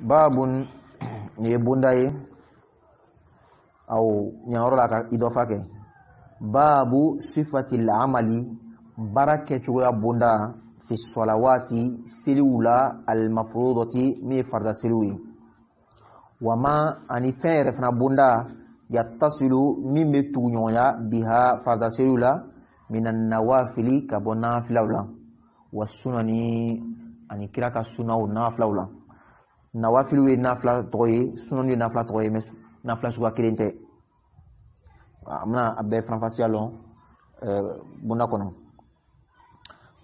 babun ni ye bonda ye aw ɲayɔrɔ la ka i kɛ babu sifati lamali baara kɛcogoya bonda fi salawati seliw la almafrudati min ye farida seliw ye wama ani fɛn yɛrɛ fana bonda yatasilu min bɛ tuguɲɔgɔnya biha farida seliw la minan nawafili ka bɔ nafilaw la wa sunani ani kira ka sunaw nafilaw la nawafiliw ye nafila tɔgɔ ye sunaniw ye nafila tɔgɔ ye mɛ nafila suguya kelen tɛ a bɛna a bɛɛ faranfasiya lɔn bonda kɔnɔ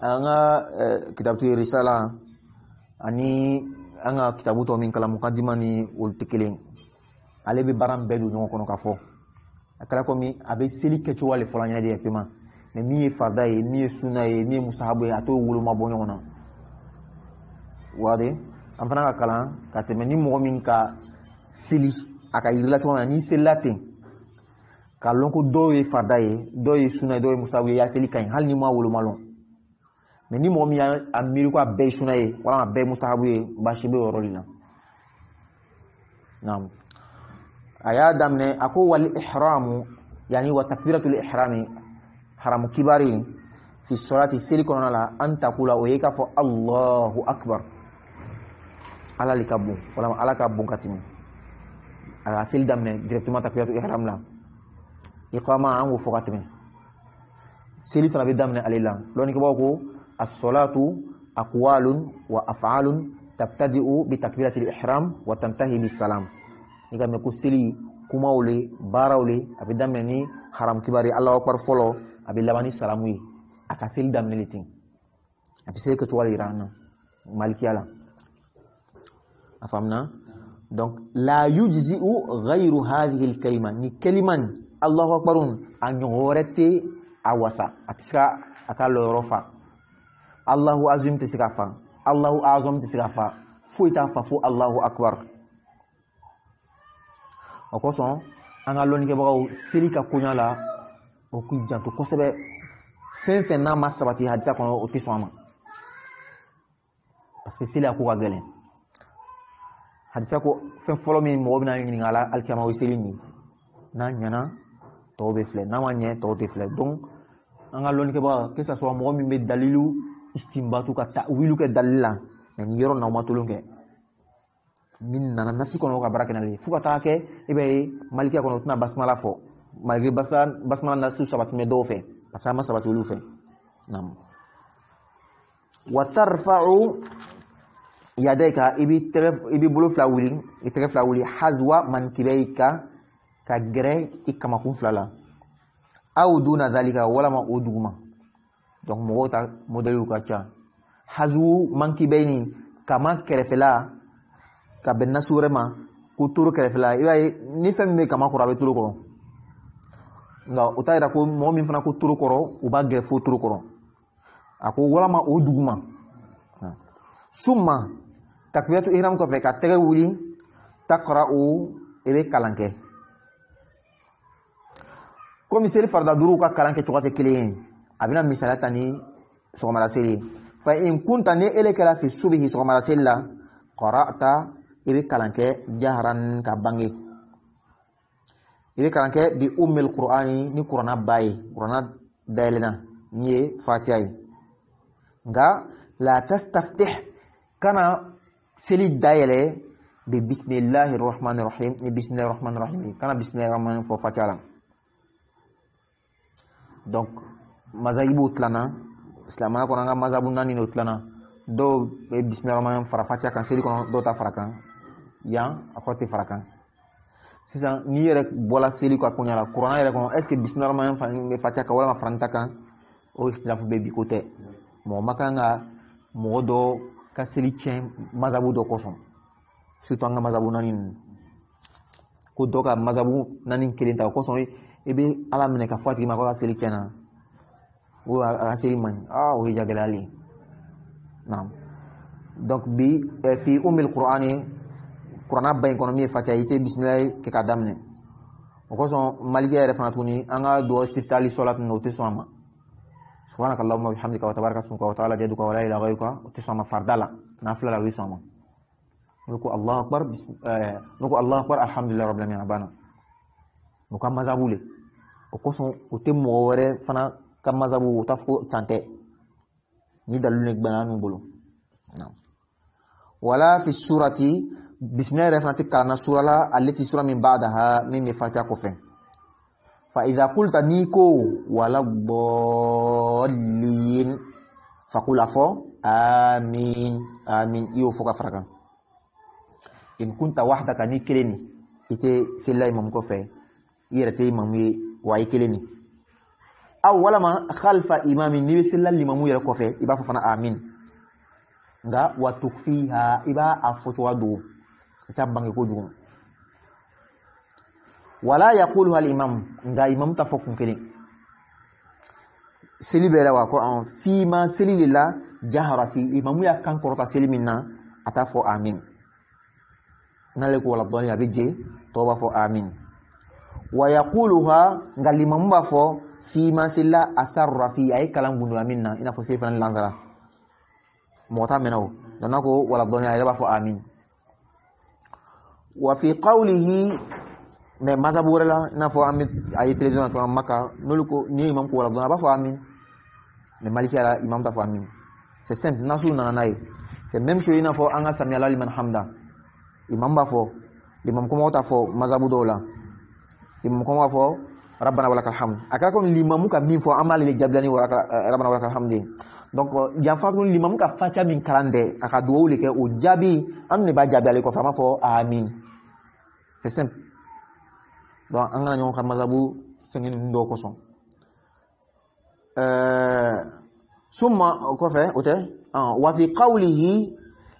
an ka kitabu risala ani an ka kitabu tɔ min kalamu ka dima ni olu tɛ kelen ale bɛ baara bɛɛ don ɲɔgɔn kɔnɔ ka fɔ a kɛra komi a bɛ seli kɛcogoya le fɔra an ɲɛna de mɛ min ye farida ye min ye suna ye min ye musahabu ye a t'o woloma bɔ ɲɔgɔn na wade an fana ka kalan ka tɛmɛ ni mɔgɔ min ka seli a ka yirila cogo na n'i selila ten k'a lɔn ko dɔw ye farida ye dɔw ye suna ye dɔw ye musabu ye i y'a seli ka ɲi hali n'i m'a woloma lɔn mɛ ni mɔgɔ min y'a miiri ko a bɛɛ ye suna ye walima a bɛɛ ye musabu ye baasi bɛ yɔrɔ de la naamu a y'a daminɛ a ko wali ihramu yanni wa takbiratul ihrami haramu kibari fi sɔrɔti seli kɔnɔna la an takula o ye k'a fɔ alahu akbar ala le ka bon walama ala ka bon ka tɛmɛ a ka seli daminɛ directement takbiratu ihram la iqama an k'o fɔ ka tɛmɛ seli fana bɛ daminɛ ale la ko as-salatu aqwalun wa af'alun tabtadi'u bi takbirati al-ihram wa tantahi bi salam i ka mɛn ko seli kumaw le baaraw le a bɛ daminɛ ni haram kibari Allahu akbar fɔlɔ a bɛ laban ni salamu ye a ka seli daminɛ le ten a bɛ seli yira an na malikiya la أفهمنا؟ دونك لا يجزئ غير هذه الكلمة كلمة الله أكبر أن يغورتي أوسا أتسكا أكالو روفا الله أزيم تسكافا الله أعظم تسكافا فويتا ففو الله أكبر وكوسون أنا لوني كبغاو سيليكا كونيا لا وكي جانتو كوسبة فين فين نام سباتي هادسا كونو أتسواما parce que c'est la cour à Galen. hadisa ko fɛn fɔlɔ min mɔgɔ bɛna ɲininka ala alikiyama o ye seli nin n'a ɲɛna tɔw bɛ filɛ n'a ma ɲɛ tɔw tɛ filɛ donc an ka lɔnnikɛbaga kesa sɔrɔ mɔgɔ min bɛ dalilu istinbatu ka ta wulu kɛ dalili la mɛ nin yɔrɔ n'aw ma tolon kɛ min nana nasi kɔnɔ ka baara kɛ n'ale ye fo ka taa kɛ i e b'a ye malikiya kɔnɔ u tɛna basumala fɔ malgré basumala nasiw sabati bɛ dɔw fɛ parce que a ma sabati olu fɛ naamu wa tarifa'u yadayka i b'i bolo fila wuli i tɛgɛ fila wuli hazwa mankibɛyi ka gɛrɛ i kamakun fila la aw duna zalika walama o duguma donc mɔgɔw ta modèle ka ca hazwu mankibɛyini kama kɛrɛfɛla ka bɛn nasi wɛrɛ ma ko toro kɛrɛfɛla i b'a ye ni fɛn min bɛ kama kɔrɔ a bɛ toro kɔrɔ nka o t'a yira ko mɔgɔ min fana ko toro kɔrɔ u b'a gɛrɛ fo toro kɔrɔ a ko walama o duguma suma takbiratu ihram kɔfɛ ka tɛgɛ wuli takra'u i bɛ kalan kɛ komi seli farida duuruw ka kalan kɛcogo tɛ kelen ye a bɛna misaliya ta ni sɔgɔmada seli ye fa in kunta ni ele kɛra fi subihi sɔgɔmada seli la qara'ta i bɛ kalan kɛ jahran ka bange i bɛ kalan kɛ bi ummil qur'ani ni kuranna ba ye kuranna dayɛlɛnna ni ye fatiha ye nka la tastaftih kana seli dayele bi bismillahirrahmanirrahim ni bismillahirrahmanirrahim kana bismillahirrahmanirrahim fo fɔ donc mazahibu utlana silamaya ko nga mazabu nani n'o tilana do be bismillahirrahmanirrahim fara fatia kan seli ko do ta fara kan ya akoti fara kan ça n'i yɛrɛ bola seli ko koɲa la qur'an yɛrɛ kɔnɔ est ce que bisimilahi rahmani bɛ fatiha kan walima kan o ikhtilafu be bi kote mo makanga ka seli tiɲɛ masabu dɔ kosɔn surtout an ka masabu naani ninnu ko dɔ ka masabu naani eh, kelen ta o kosɔn i bɛ ala minɛ ka fɔ a ma k'a ka seli tiɲɛna o ka seli man o ah, ye jagɛlɛyali ye donc bi eh, fi umil kur'ani kuranna ba in kɔnɔ min ye fatiha i tɛ bisimilayi kɛ k'a daminɛ o kosɔn malikɛ yɛrɛ fana tuguni an ka duwawu sitali sɔla tun o tɛ sɔn a ma. سبحانك اللهم وبحمدك وتبارك اسمك وتعالى جدك ولا اله غيرك وتسمى فردلا نافله لا يسمى نقول الله اكبر بسم آه نقول الله اكبر الحمد لله رب العالمين ابانا نقول ما مزابولي وكوسو وتم وره فانا كما زابو تفكو تانتي ني دالو نك بنانو بولو نعم ولا في السوره بسم الله الرحمن الرحيم كان سوره التي سوره من بعدها من مفاتيح كفن faidha idha niko ni ko afo amin amin iyo foka faraka in kunta wahdaka ni keleni ite silla imam ko fe yere te imam ye wa keleni aw walama khalfa imamin ni silla limamu yere ko fe iba fana amin nga wa iba afo to wadu ta bangi ko wala yaquluha al-imam nga imam ta fɔ kun kelen seli wa ko awɔ fima seli de la fi imamu y'a kan kɔrɔta seli min na amin n'ale ko wala dɔɔnin a bɛ b'a fɔ amin wa yaquluha nga limamu b'a fɔ fima seli la asarra fi a ye kalan gundoya min na i n'a fɔ seli fana wala dɔɔnin a b'a fɔ amin wa fi qawlihi mais masabu wɛrɛ la n'a fɔ an bɛ a ye télévision na cogo maka n'olu ko n'i ye imam ko wala dɔrɔn a b'a fɔ amin mais maliki la imam t'a fɔ amin c'est simple nasu nana n'a ye c'est même chose i n'a fɔ an ka samiyala liman hamda imam b'a fɔ limam kɔmɔgɔw t'a fɔ masabu dɔw la limam kɔmɔgɔw b'a fɔ rabbana walakal hamd a kɛra komi limamu ka min fɔ an b'ale de jaabila ni eh, rabbana walakal hamd donc yanfa tuguni limamu ka faca min kalan tɛ a ka duwawu le kɛ o jaabi an ne b'a jaabi ale kɔfɛ an b'a fɔ amin c'est simple donc an kana ɲɔgɔn ka mazabu fɛngɛ ninnu dɔw kosɔn eh, summa o kɔfɛ o tɛ wa fi qawlihi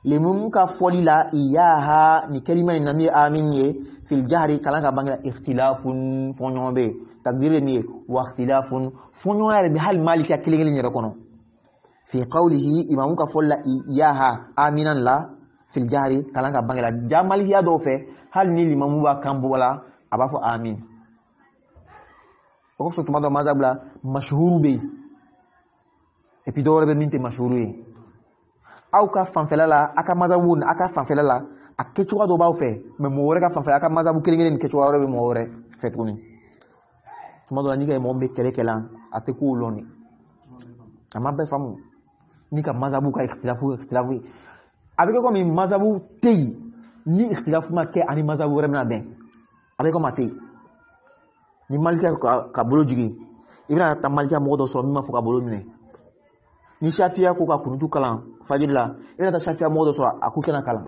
limun ka fɔli iyaha ni kalima in na amin ye fil jahri kalan ka bangera ikhtilafun fɔɲɔgɔn bɛ yen takdiri wa ikhtilafun fɔɲɔgɔn yɛrɛ bɛ hali mali ka kelen kelen fi qawlihi imamu ka fɔli iyaha aminan la fil jahri kalan ka bangera jamaliya dɔw fɛ hali ni limamu b'a kan bɔ a b'a fɔ amin o kosɔn tuma dɔ maza bila mashuru bɛ yen et dɔwɛrɛ bɛ min tɛ mashuru ye aw ka fanfɛla la a ka mazabu a ka fanfɛla la a kɛcogoya dɔ b'aw fɛ mɛ mɔgɔ wɛrɛ ka fanfɛla a ka mazabu kelen kelen nin kɛcogoya wɛrɛ bɛ mɔgɔ wɛrɛ fɛ tuguni tuma dɔ la n'i ka mɔgɔ e min bɛ kɛlɛ kɛ la a tɛ k'o lɔni a ma bɛɛ faamu n'i ka mazabu ka ikhtilafu ikhtilafu ye a bɛ kɛ komi mazabu tɛ yen ni ikhtilafu ma kɛ ani mazabu wɛrɛ bɛna bɛn a bɛ komi a tɛ yen ni malika ka bolo jigin i bɛna taa malika mɔgɔ dɔ sɔrɔ min b'a fɔ ka bolo minɛ ni safiya ko ka kurutu kalan fajiri la i bɛna taa safiya mɔgɔ dɔ sɔrɔ a ko kɛnɛ kalan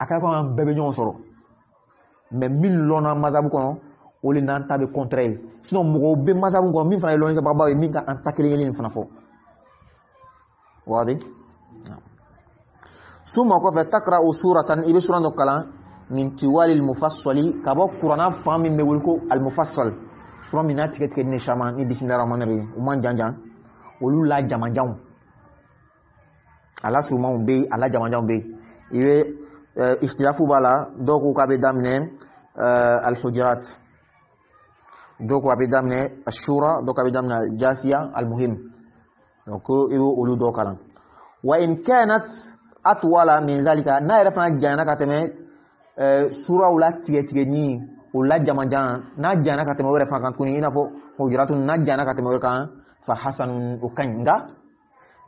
a ka kan an bɛɛ bɛ ɲɔgɔn sɔrɔ mɛ min lɔnna masabu kɔnɔ o de n'an ta bɛ kɔntɛrɛ ye sinɔn mɔgɔw bɛ masabu kɔnɔ min fana ye lɔnnikɛbagabaw ye min ka an ta kelen kelen in fana fɔ waati. suma kɔfɛ takara o sura tan i bɛ sura dɔ kalan min tiwali almufassali ka bɔ kuranna fan min bɛ wele ko almufassal sura min n'a tigɛ tigɛ ni caman ni bisimila rahmani rahim u man jan jan olu la jamanjanw a lasurumanw bɛ yen a la jamanjanw bɛ yen i bɛ ikhtilafu b'a la dɔw ko k'a bɛ daminɛ alhujurat dɔw ko a bɛ daminɛ ashura dɔw ko a bɛ daminɛ jasiya almuhim donc i bɛ olu dɔw kalan wa in kanat atwala min zalika n'a yɛrɛ fana janyana ka tɛmɛ Eh, suraw la tigɛtigɛni o la jamajan n'a jana ka tɛmɛ o yɛrɛ fana kan tuguni i n'a fɔ hujuratu n'a jana ka tɛmɛ o kan fa hasanu o ka ɲi nka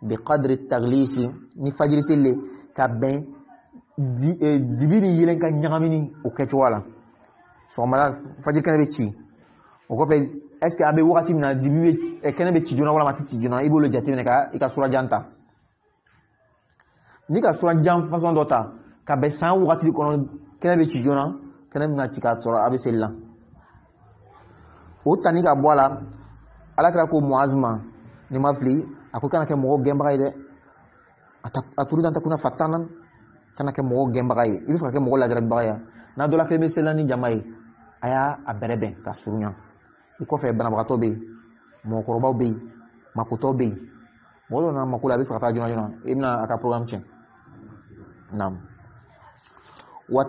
bi qadri taglisi ni fajiri seli ka bɛn dibi ni yelen ka ɲagamini o kɛcogoya la sɔgɔmada fajiri kɛnɛ bɛ ci o kɔfɛ est ce que a bɛ wagati min na dibi bɛ kɛnɛ bɛ ci joona walima a tɛ ci joona i b'olu jateminɛ ka i ka surajan ta n'i ka surajan fasɔn dɔ ta ka bɛn san wagati kɔnɔ kɛnɛ bɛ ci joona kɛnɛ min ka ci k'a a bɛ seli la o tani ka bɔ a la ala kɛra ko muaz ni ma fili a ko kana kɛ mɔgɔ gɛnbaga ye dɛ a turu dan ta kunna fa tan na kana kɛ mɔgɔ gɛnbaga ye i bɛ fɛ ka kɛ mɔgɔ lajarabibaga ye n'a dɔ la kelen bɛ seli la ni jama ye a y'a a ka surunya i kɔfɛ banabagatɔ bɛ yen mɔgɔkɔrɔbaw bɛ yen makotɔ bɛ yen mɔgɔ dɔ n'a mako la a bɛ fɛ ka taa joona joona i bɛna wa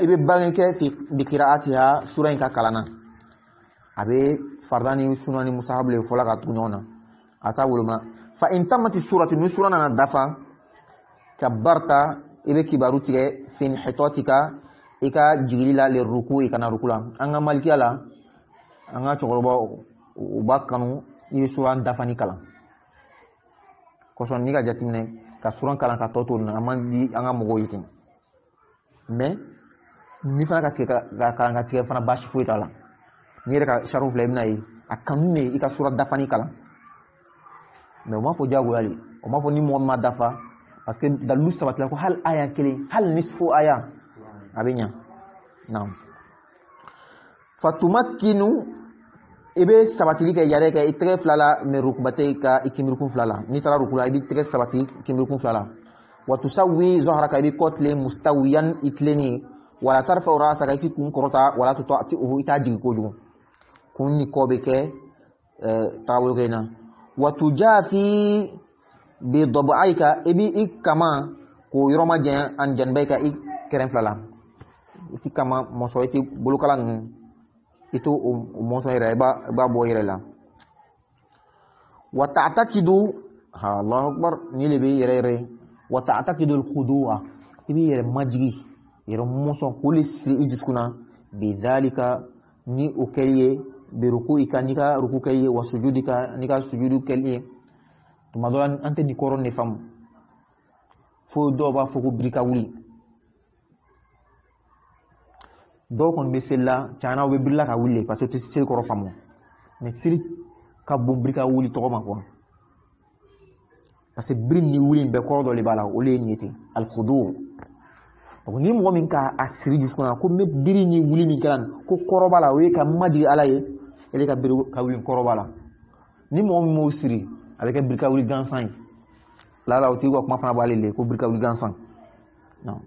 ibe i bɛ bange kɛ bi qira'atiha sura in ka kalan na a bɛ farida musahab le fɔla ka tugu ɲɔgɔn na fa in surati ni sura nana dafa kabarta i kibaru tigɛ fi hitotika i ka le ruku i kana ruku la an ka malikiya la sura dafani kalan kosɔn n'i ka jateminɛ ka sura kalan ka tɔ na an man di mais ni fana ka tigɛ ka kalan ka tigɛ fana baasi foyi t'a la n'i yɛrɛ ka sariw filɛ i bɛna ye a kanu de i ka sura dafani kalan mɛ u b'a fɔ diyagoya le u b'a fɔ ni mɔgɔ min ma dafa parce que dalilu sabatila ko hali aya kelen hali ni fo aya a bɛ ɲa naam fatumakinu i bɛ sabatili kɛ yɛrɛ kɛ i tɛgɛ fila la mɛ rukuba tɛ i ka i kinbirikun fila la n'i taara ruku la i b'i tɛgɛ sabati kinbirikun fila la wa tusawi zahraka ibi kotle mustawiyan itleni wala tarfa rasaka iki kun korota wala tu ta'ti uhu ita jigi kojugu kun ni kobe ke eh, tawul kena wa tujafi bi dab'aika ibi ikama ko yoroma jen an baika ik kerem flala iki kama moso iti bulukalan itu um, um, moso ira ba ba bo ira la wa ta'taqidu ha Allahu akbar ni lebe ira ira wata atakidul khuduwa i b'i yɛrɛ majigi yɛrɛ mɔsɔn k'o le siri i dusukun na bi dhalika ni o kɛli ye bi ruku i ka n'i ka ruku kɛli ye wa sujudi ka n'i ka sujudu kɛli ye tuma dɔ la an tɛ nin kɔrɔ de faamu fo dɔw b'a fɔ ko biri wuli dɔw kɔni bɛ seli la tiɲɛna u bɛ birila ka wuli de parce que u tɛ seli kɔrɔ faamu mɛ seli ka bon biri wuli tɔgɔ ma kuwa parce que biri ni wuli in bɛɛ kɔrɔ dɔ de b'a la o ye nin ye ten alikudu donc ni mɔgɔ min ka a siri dusukun na ko n bɛ biri ni wuli min kɛra ko kɔrɔ b'a la o ye ka majigin ala ye ale e ka biri ka wuli kɔrɔ b'a la ni mɔgɔ min m'o siri a bɛ kɛ biri wuli gansan ye lala o tigi ka kuma fana b'ale le ko biri wuli gansan non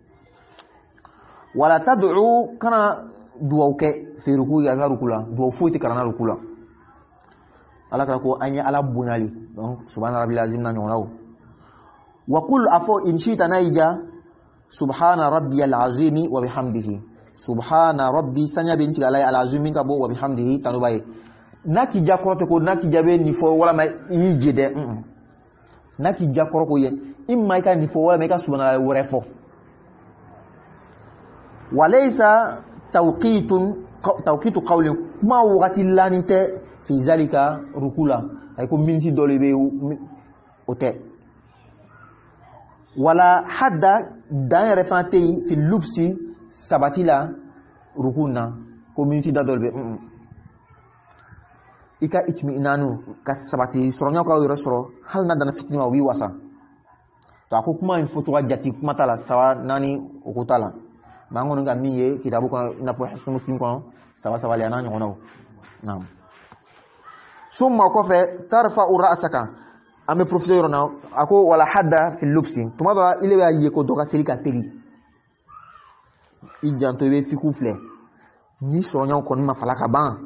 wala ta ducu kana duwawu kɛ feeruku ya ka ruku la duwawu foyi tɛ kalan na ruku la ala kɛra ko an ye ala bonyali donc subahana rabi lazim na ɲɔgɔnnaw wa kul afo inshita naija subhana rabbiyal azimi wa bihamdihi subhana rabbi sanya bin tigala al azimi ka bo wa bihamdihi tanubai naki jakoro ko naki jabe ni fo wala ma yijide mm -mm. naki jakoro ko ye imma ka ni fo wala ma ka subhana rabbi wore fo walaysa tawqitun tawqitu qawli ma wati lanite fi zalika rukula ay ko minti dole be o te wala hada dan yɛrɛ fana tɛ yen filubsi sabati la ruku na ko miniti da dɔ bɛ yen i ka itimi naanu ka sabati sɔrɔɲɔgɔn k'aw yɛrɛ sɔrɔ hali n'a dana fitini ma o b'i wasa to a ko kuma in fɔcogo jate kuma t'a la saba naani o ko t'a la mɛ an kɔni ka min ye kitabu kɔnɔ i n'a fɔ hasimu kɔnɔ saba saba le a n'a ɲɔgɔnnaw naam so ma kɔfɛ tarifa ura asaka an bɛ profite yɔrɔ na a ko wala hada filipsi tuma dɔ la ile b'a ye ko dɔ ka seli ka teli i janto i bɛ fiku filɛ ni sɔrɔɲɔgɔn kɔni ma fala ka ban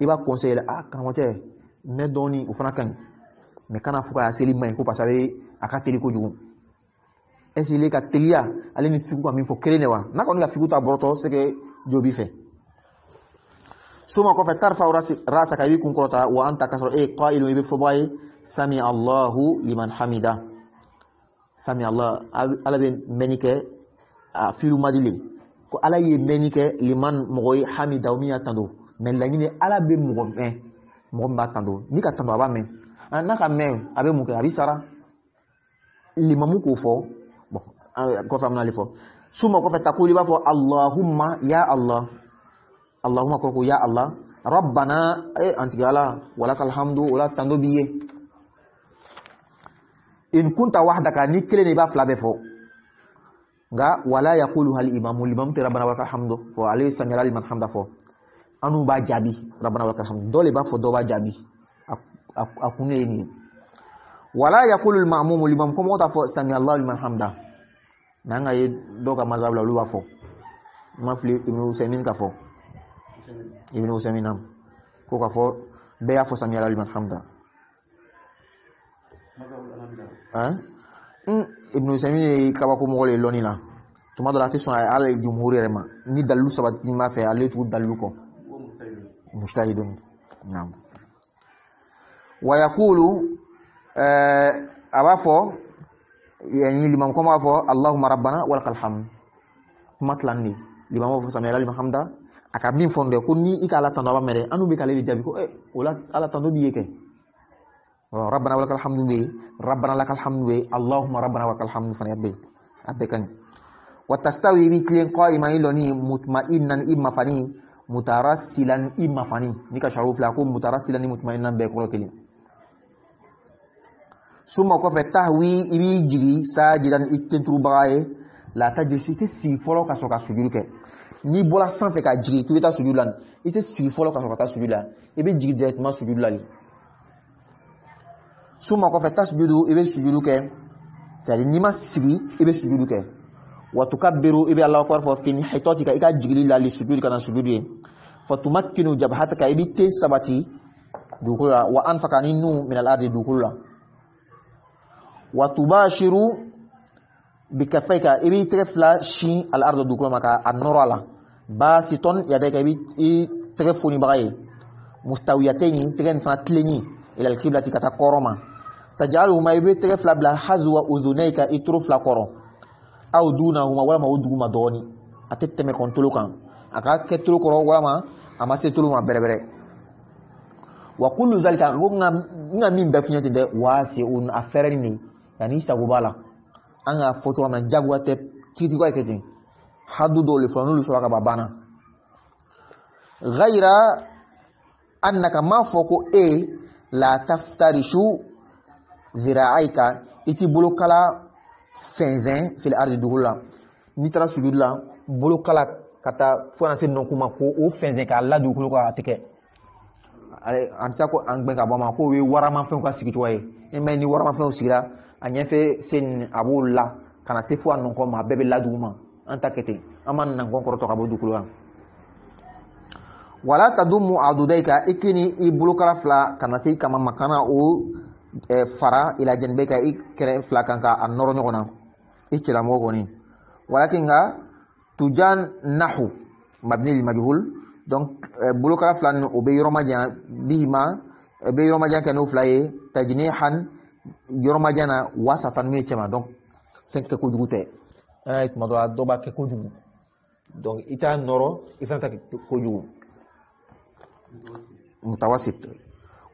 i b'a conseil la ah karamɔgɔcɛ mɛ dɔɔni o fana ka ɲi mɛ kana fɔ k'a seli man ɲi ko parce que a ka teli kojugu est ce ka teliya ale ni fiku ka min fɔ kelen de wa n'a kɔni ka fiku ta bɔrɔtɔ c'est que jo b'i fɛ soma kɔfɛ tarifa rasa ka i b'i kun kɔrɔta wa an ta ka e ye kɔ ilon i bɛ fɔba ye sami allahu liman hamida sami allah ala bɛ mɛnni kɛ a firimadi le ko ala ye mɛnni kɛ liman mɔgɔ ye hamida o min y'a tanto mɛ laɲini ala bɛ mɔgɔ mɛn mɔgɔ min b'a tanto n'i ka tanto a b'a mɛn a n'a ka mɛn a bɛ mun kɛ a bɛ sara limamu k'o fɔ bɔn kɔfɛ an bɛna ale fɔ suma kɔfɛ ta i b'a fɔ alahuma ya allah alahuma kɔrɔ ko ya allah rabbana ee an tigɛ ala wala ka b'i ye. in kunta wahdaka ni kelen de b'a fla bɛɛ fɔ nka wala yaqulu hal imamu limamu tɛ rabbana walakal hamdu fɔ ale ye liman hamda fɔ anu b'a jaabi rabbana walakal hamdu dɔ b'a fɔ dɔ b'a jaabi a kun wala yaqulu limamu limamu ko mɔgɔ t'a fɔ samiyallahu liman hamda mɛ an ka ka mazhab la olu b'a fɔ ma fili ibn usaimin ka fɔ ibn usaimin ko ka fɔ bɛɛ y'a fɔ samiyallahu liman hamda ibnu sɛmi ye kabako mɔgɔ le lɔnni la tuma dɔ la a tɛ sɔn ala ye jumhuri yɛrɛ ma ni dalilu sabati b'a fɛ ale tugu dalilu kɔ mujtahidun naam wa yaqulu euh, a b'a fɔ yani limam ko b'a fɔ allahumma rabbana walakal hamd kuma tilan de limam b'a fɔ samiyala liman hamda a ka min fɔ dɛ ko ni i ka ala tanto a b'a mɛn dɛ an n'u bɛ k'ale de jaabi ko e eh, o la ala tanto b'i ye kɛ rabbana rabbana lakal hamdu bi rabbana lakal hamdu bi allahumma rabbana lakal hamdu fani abbi abbi kan wa tastawi bi klin qa'iman iloni mutma'innan imma fani mutarassilan imma fani ni ka sharuf la ko mutarassilan mutma'innan be ko kelim suma ko fe tahwi ibi jiri sajidan ikin turbaye la tajisi ti si folo ka so ka sujudu ke ni bola sanfe ka jiri i ta sujudu lan i si folo fɔlɔ ka sujudu la ibi jiri sujudu la suma kɔfɛ tasjudu i bɛ sujudu kɛ c'est n'i ma sigi i bɛ sujudu kɛ wa tukabbiru i bɛ alahu akbar fɔ fi hitɔti kan i ka jigili la li sujudi kana sujudu ye fa tumakkinu jabhataka i b'i te sabati dugukolo la wa anfaka ni nu minal ardi dugukolo la wa tubashiru bikafayka i b'i tɛgɛ fila sin al ardi dugukolo ma ka a nɔrɔ a la basitɔn yadayka i b'i tɛgɛ fonibaga ye mustawiyateini tɛgɛ nin fana tilenni ila alqiblati ka tajalu kɔrɔ ma tajalhuma i bɛ tɛgɛ fila bila hazuwa udunayka i tulo fila kɔrɔ aw dunahuma walama o duguma dɔɔni a tɛ tɛmɛ kɔntolo kan a ka kɛ tulo ma se tulo ma bɛrɛbɛrɛ wa kullu zalika ko n min bɛɛ fiɲɛ ten dɛ un a ni yani sa gubala anga foto la an ka titi kwa min hadu do le fɔlɔ n'olu sɔrɔ ka ban banna annaka m'a fɔ ko e La tafta rishou, zira ay ka, iti bolo kala finzen fele ardi dougou la. Nitra soujou la, bolo kala kata fwa nan sen nong kouman kou ou finzen ka la dougou la teke. An sa kou an bèn kouman kou, wè waraman fwen kwa sikit wè. En mèni waraman fwen ou sikit la, an nye fe sen abou la, kana se fwa nong kouman, bebe la dougou la. Antakete, aman nan gwen kouman kouman kouman dougou la. wala tadummu adudaika ikini kala fla kana si kama makana e, fara ila janibeka i ik fila kan kanka an noro ɲɔgɔn na walakin ga tujan nahu mabni lil majhul donc eh, bulu kala fla no obe yoro majan bihima e be yoro majan kanu fla ye tajnihan yoro majana na mi n'o dong donc fɛn ko kojugu tɛ eh, tuma dɔ ke ko b'a donc ita t'a nɔrɔ ko Mutawasit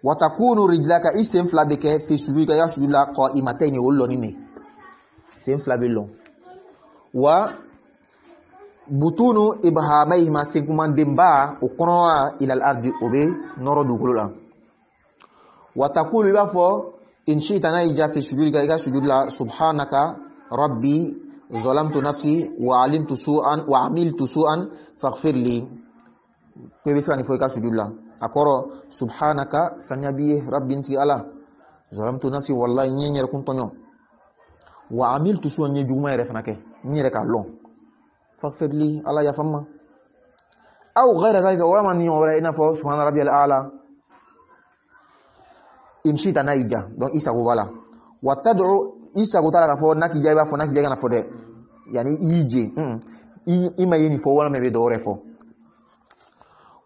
Watakounu ridlaka isenflabike Fisujilika yasudila Kwa imateni woulon ini Senflabilon Wa Butounu ibahamayma Senkuman denba Ukronwa ilal ardi Obe Norodu koulou la Watakounu wafo In shitanayja Fisujilika yasudila Subhanaka Rabbi Zolam tu nafi Wa alim tu suan Wa amil tu suan Fagfir li Fagfir li to i be se ka nin sujud la akoro subhanaka sanyabi b'i ye rabbi n tigi ala zalamtu nafsi wallahi nyenye ye tonyo wa amiltu so n djuma juguma yɛrɛ fana kɛ n yɛrɛ k'a lɔn ala ya n ma aw ghayra zalika wa man yura ina fa n'a fɔ subhana rabbiyal ala imshi n'a y'i ja donc i sago wa tad'u isa ko tala k'a fo n'a k'i ja i b'a n'a k'i ja i kana fɔ dɛ yanni i y'i je i ma ye nin fɔ walima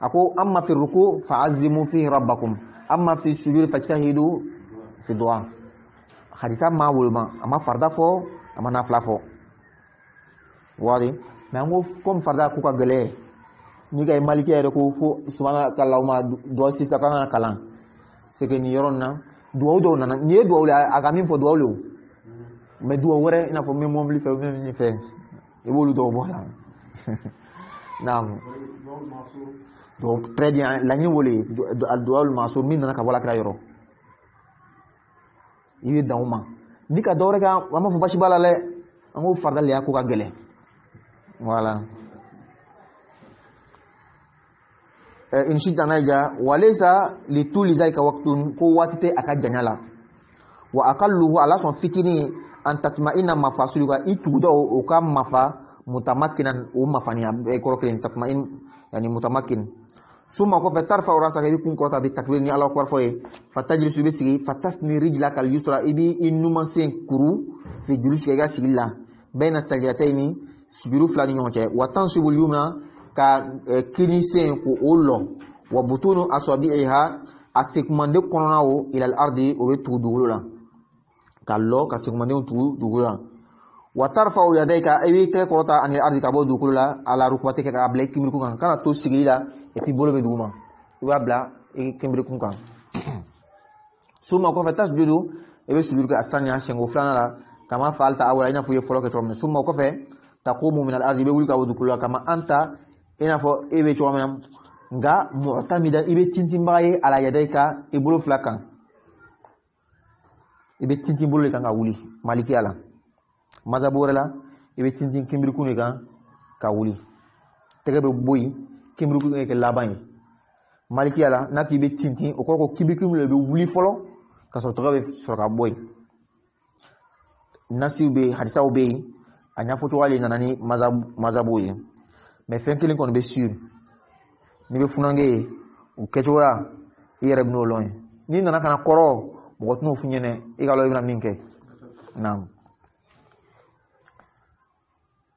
ako amma fi ruku fa'azzimu fihi rabbakum amma fi sujudi fajtahidu fi du'a hadisa ma woloma a ma farida fɔ a ma nafila fɔ wari mɛ an ko ka gɛlɛ n'i ka ye malikɛ ko fo sumana ka ma duwawu sifisa k'an kana kalan c'est que nin na duwawu dɔw nana nin ye duwawu le min fɔ duwawu le o mɛ duwawu n'a fɔ min mɔbili fɛ min min fɛ i b'olu dɔw bɔ a la naam donc très bien laɲini wole alduwaul masur min nana ka bɔ alakira yɔrɔ i bɛ dan o ma ni ka dɔwɛrɛ kan an b'a fɔ basi b'a la dɛ an ko voilà in shi walesa li tuli zai ka waktun ko waati tɛ a wa a ka luhu fitini an tatuma mafa sulu ka i ka mafa mutamakinan o mafani a eh, kɔrɔ kelen tatuma yani mutamakin suma kɔfɛ tarifa o rasa i bɛ kun kɔrɔta a takibiri ni ala kɔrɔ fɔ ye fatajiri su i bɛ sigi fatasini rijila ka yusra i b'i numansen kuru fi juru sigi i ka sigili la bɛɛ na sajata yi ni sujuru fila ni ɲɔgɔn cɛ wa tan subul yumna ka eh, kini sen ko o lɔ wa butunu asɔbi e ha a sekumande kɔnɔna o ilal ardi o bɛ tugu dugukolo la ka lɔ ka sekumandenw tugu dugukolo la wa tarfa'u yadayka i b'i tɛgɛ kɔrɔta ani ardi ka bɔ dugukolo la ala rukubati kɛ k'a e bila i kinbirikun kan kana to sigili la et puis bolo bɛ duguma i b'a bila i kinbirikun kan suma kɔfɛ tasjudu i e bɛ sujudu kɛ a saniya siɲɛko filanan la kama fa'alta awwala i n'a fɔ i ye fɔlɔ kɛ cogo min na suma kɔfɛ taqumu min al-ardi i bɛ wuli ka bɔ dugukolo la kama anta i n'a fɔ e bɛ cogo min na nka mu'tamida i bɛ tintinbaga ye ala yadayka i e bolo fila kan i bɛ tintin bolo de kan ka wuli malikiya la mazabu wɛrɛ la i bɛ tintin kinbirikun de kan ka wuli tɛgɛ bɛ bɔ yen kinbirikun bɛ kɛ laban ye malikiya la n'a k'i bɛ tintin o kɔrɔ ko kinbirikun de bɛ wuli fɔlɔ ka sɔrɔ tɔgɔ bɛ sɔrɔ ka bɔ yen nasiw bɛ yen hadisaw bɛ yen a ɲɛfɔ cogoya de nana ni mazabu ye mɛ fɛn kelen kɔni bɛ siri n'i bɛ funange ye o kɛcogoya i yɛrɛ bɛ n'o lɔn n'i nana kana kɔrɔ mɔgɔ tɛn'o f'i ɲɛna i ka lɔn i bɛna min kɛ naamu.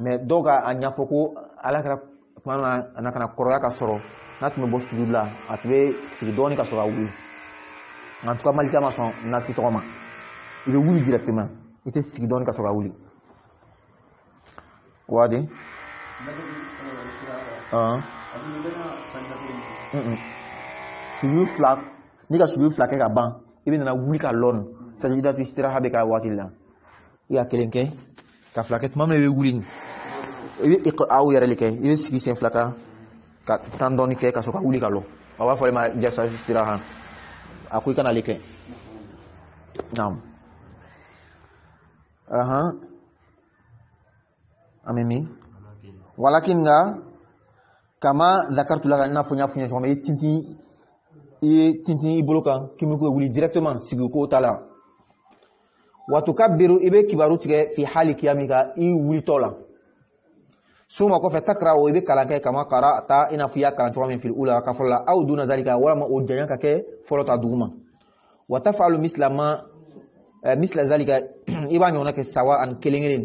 Mais dɔw ka a ɲɛfɔ ko ala kɛra tuma min na a na ka na kɔrɔya ka sɔrɔ n'a tun bɛ bɔ sujudi la a tun bɛ sigi ka sɔrɔ a wuli nka tuka malika ma sɔn nasi tɔgɔ ma i bɛ wuli directement i tɛ sigi dɔɔnin ka sɔrɔ a wuli wadi sujud fila n'i ka sujud fila kɛ ka ban i bɛ nana wuli ka lɔni sajidatu istiraha bɛ k'a waati la i ka kelen kɛ ka fila kɛ tuma min na i bɛ wuli i bɛ aw yɛrɛ de kɛ i bɛ sigi sen fila kan ka tan dɔɔni kɛ ka sɔrɔ ka wuli ka lɔ a b'a fɔ ale ma jasa sira han a ko i kana ale kɛ naam ahan an bɛ min walakin nka kama zakartu la ka i n'a fɔ n y'a fɔ n ye cogo min i ye tintin i ye tintin i bolo kan kimiko ye wuli directement sigi ko t'a la wa tukabbiru i bɛ kibaru tigɛ fi hali kiyami ka i wulitɔ la. suma kɔfɛ takra o ibe kalan kɛ kama qara'ta ta ina fɔ y'a kalan cogoya min fil ula ka fɔlɔ la aw duna zalika walama o janya ka kɛ fɔlɔ ta duguma wa taf'alu misla ma eh, misla zalika e, i b'a ɲɔgɔnna kɛ sawa ani kelen kelen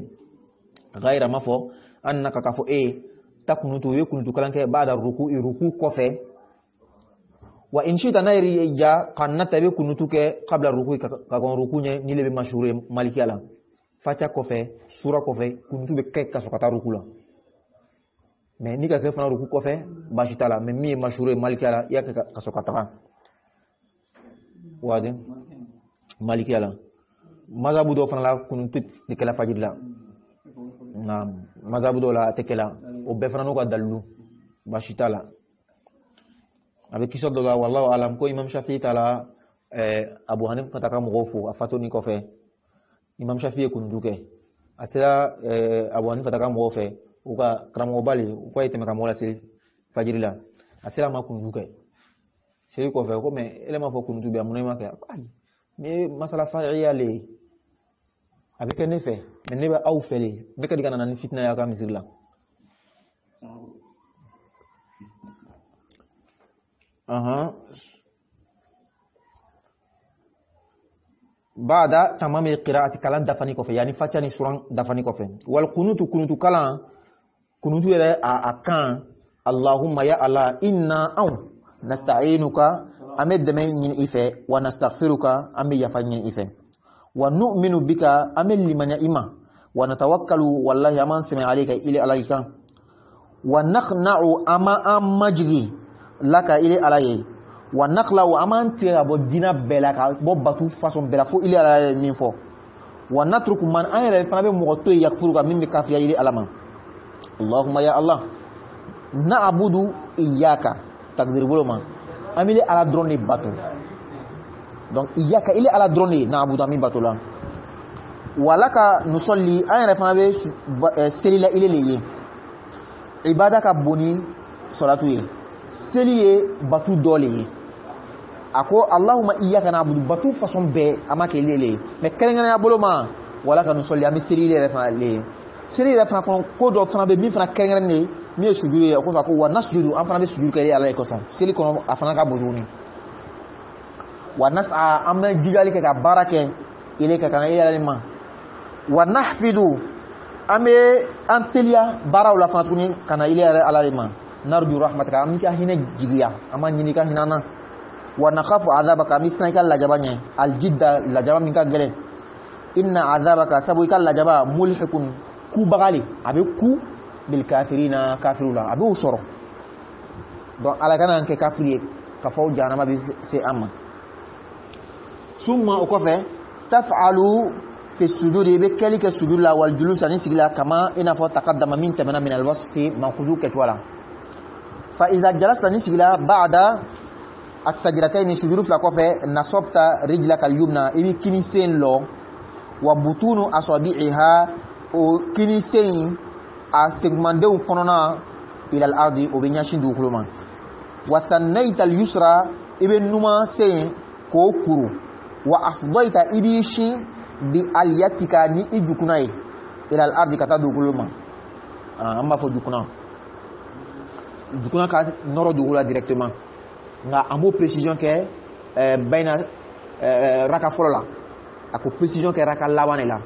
ghayra ma fɔ an na ka k'a fɔ e ye takunutu u ye kunutu kalan kɛ ba'da ruku'i ruku kɔfɛ wa in shita n'a yɛrɛ ja ka nata i bɛ kunutu kɛ kabila ruku ka kɔn ruku ɲɛ ni le bɛ mashuru ye malikiya la faca kɔfɛ sura kɔfɛ kunutu bɛ kɛ ka sɔrɔ ka taa ruku la mais ni ka kɛ fana ruku kɔfɛ baasi t'a la mais min ye mashuru ye malikiya la i y'a kɛ ka sɔrɔ ka taga waati malikiya la mazabu dɔw fana la kunun tɛ kɛla fajiri la nka mazabu dɔw la a tɛ kɛla o bɛɛ fana n'o ka dalilu baasi t'a la a bɛ kisɛ dɔ la walawu alam ko imam shafi t'a la ɛɛ eh, abu hanif ta ka mɔgɔw fo a fatoni kɔfɛ imam shafi ye kunutu kɛ a sera ɛɛ abu hanif ta ka mɔgɔw fɛ uka kramo bali uka ko a ye fajiri la a ma kunutu kɛ seli kɔfɛ ko ele m'a fɔ kunutu bɛ mun ma kɛ a me masala fariya le ye a bɛ kɛ ne fɛ mɛ ne ka na ni y'a ka misiri la بعد تمام قراءة كلام دفني كوفي يعني فاتني سوران دفني كوفي والقنوت كنوت كلام kunutu yɛrɛ a a kan allahumma ya ala inna anw nasta'inuka an bɛ dɛmɛ ɲini i fɛ wa nastaghfiruka an bɛ yafa ɲini i fɛ wa nu'minu bika an bɛ limaniya i ma wa natawakkalu wallahi an b'an sɛmɛ ale ka ile ala kan wa nakhna'u an ma an majigi laka ile ala ye wa nakhlaw an b'an tigɛ ka bɔ diinɛ bɛɛ la ka bɔ batu fasɔn bɛɛ la fo ile ala ye min fɔ wa natruku man an yɛrɛ fana bɛ mɔgɔ to yen yakfuru ka min bɛ kafiriya ile ala ma Allahumma ya Allah na abudu iyaka takdir bolo ma an bɛ ala dɔrɔn de bato donc iyaka ile ala dɔrɔn de na abudu an bɛ bato la wala ka nusɔli an yɛrɛ fana bɛ eh, seli la ile le ye ibada ka bon ni sɔlatu ye seli ye batu dɔ le ye a ko alahuma iyaka na abudu batu façon bɛɛ a ma kɛ ile le ye mais kɛrɛnkɛrɛnya bolo ma wala ka nusɔli an bɛ seli ile yɛrɛ fana le ye sere yɛrɛ fana kɔnɔ ko dɔ fana bɛ min fana kɛrɛnkɛrɛn de min ye sujuru ye o kosɔn a ko wa nasujudu an fana bɛ sujuru kɛ ala ye kosɔn seli kɔnɔ a fana ka bon tuguni wa nas a an bɛ jijali kɛ ka baara kɛ ele ka kan ele ma wa nahfidu an bɛ an teliya baaraw la fana tuguni ka na ele yɛrɛ ala de ma narju rahmatika an bɛ ka hinɛ jigiya an ma ɲini ka hinɛ na wa nakhafu azabaka an bɛ siran i ka lajaba ɲɛ aljidda lajaba min ka gɛlɛn inna azabaka sabu i ka lajaba mulhikun kú bagale a bɛ kú bil kafiri na kafiru la a b'o sɔrɔ donc ala kana kɛ kafiri ye ka fɔ jahanama bɛ se an ma summa o kɔfɛ taf'alu fi sujudi i bɛ kɛli kɛ sujudi la wal julusa ni sigi la kama i n'a fɔ taqaddama min tɛmɛna min al wasfi mankutu kɛcogo la fa iza jalasta ni sigila ba'da as-sajdatayn ni sujudi fila kɔfɛ nasabta rijlaka al-yumna i bɛ kini sen lɔ wa butunu asabi'iha o kinisen in a seginmandenw kɔnɔna ilal ardi o bɛ ɲɛsin dugukolo ma wa sannaita yusra i bɛ numan sen k'o kuru wa afdaita i b'i sin bi aliyatika ni i jukunna ye ilal ardi ka taa dugukolo ma an b'a fɔ jukunna jukunna ka nɔrɔ dugukolo la directement nka an b'o précision kɛ bayina raka fɔlɔ la a ko précision kɛ raka laban de la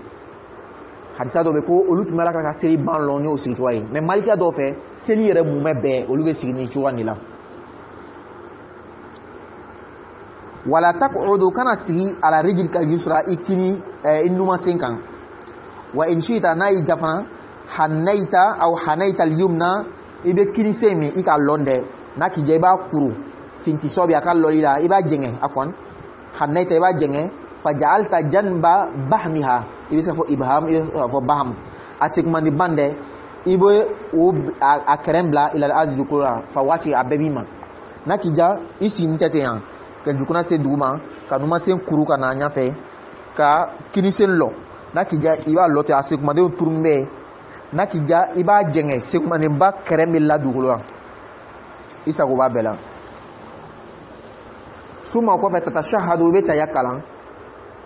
hadisa dɔ bɛ ko olu tun bɛ ala ka seli ban lɔ ni o sigi cogoya ye mɛ malikiya dɔw fɛ seli yɛrɛ mun bɛ bɛn olu bɛ sigi ni cogoya nin la wala takudu kana sigi ala rijil ka yusra i kini i numasen kan wa in shita n'a y'i ja fana hanaita aw hanaita al-yumna i bɛ kini sen min i k'a lɔn dɛ n'a k'i ja i b'a kuru fintisɔ bi a ka lɔli la i b'a jɛngɛ afwan hanaita i b'a jɛngɛ faja'alta janba bahmiha ibi sɛ fɔ ibham ibi sɛ fɔ baham a sigimandi ban dɛ i bɛ o la fa waasi a bɛɛ b'i ma n'a k'i diya i sin tɛ ten yan jukuna se dugu ma ka numasen kuru ka na ɲɛfɛ ka kinisen lɔ n'a k'i diya i b'a lɔ ten a turun bɛ yen n'a k'i diya b'a jɛngɛ sigimandenba kɛrɛn bɛ la dugukolo la i sago b'a bɛɛ la su kɔfɛ tata sahadu i bɛ ta kalan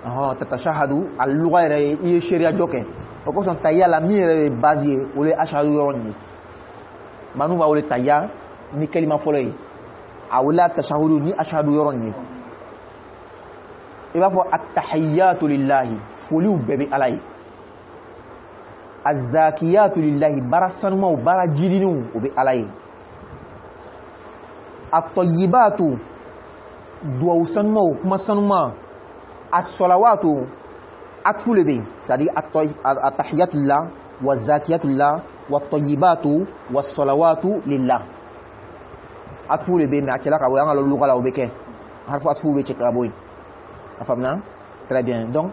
ɔhɔ tatashahadu ale luga yɛrɛ ye i ye seereya jɔ kɛ o kosɔn taya la min yɛrɛ ye base ye o le asahadu yɔrɔ nin ye maa n'u b'a wele taya ni kɛlima fɔlɔ ye a wele tasahudu ni asahadu yɔrɔ nin ye i b'a fɔ atahiyatu foliw bɛɛ bɛ ala ye azakiyatu baara sanumaw baara jidiniw o bɛ ala ye atɔyibatu duwawu sanumaw kuma sanumaw as-salawatu atfu le bɛ yen c'est à dire atahiyatu la wa zakiyatu la wa tɔyibatu wa salawatu lila atfu le bɛ yen mɛ a cɛla ka bɔ yen an ka luga la o bɛ kɛ harifu atfu bɛ cɛ ka bɔ yen a faamuna très bien donc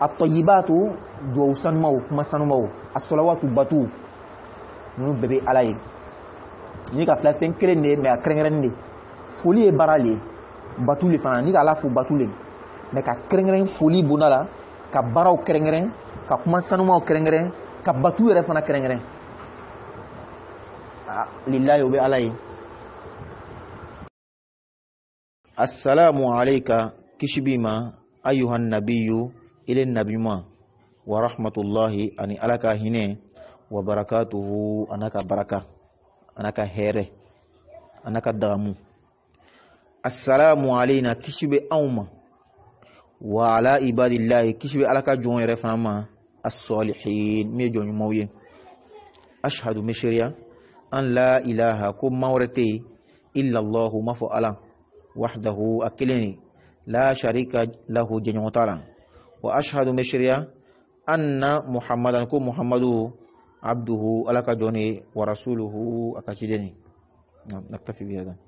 atɔyibatu duwawu sanumaw kuma sanumaw as-salawatu batu ninnu bɛɛ bɛ ala ye ni ka fila fɛn kelen de ye mɛ a kɛrɛnkɛrɛnnen de foli ye baara le ye batu le fana ni ka ala fo batu le ye. mɛ ka kɛrɛnkɛrɛn foli bonda la ka baaraw kɛrɛnkɛrɛn ka kuma sanumaw kɛrɛnkɛrɛn ka batu yɛrɛ fana kɛrɛnkɛrɛn lillahi o bɛ ala ye assalamu alayka kisi b'i ma ayuha nabiyu ile nabima wa rahmatullahi ani ala ka hinɛ wa barakatuhu a ka baraka a ka hɛrɛ a n'a ka dagamu assalamu alayna kisi bɛ anw ma وعلى عباد الله كيش على علاكا جون الصالحين مي جون موي اشهد مشريا ان لا اله كم مورتي الا الله ما فعل وحده اكلني لا شريك له جن وطالا واشهد مشريا ان محمدا كم محمد عبده على جوني ورسوله اكاشيدني نعم، نكتفي بهذا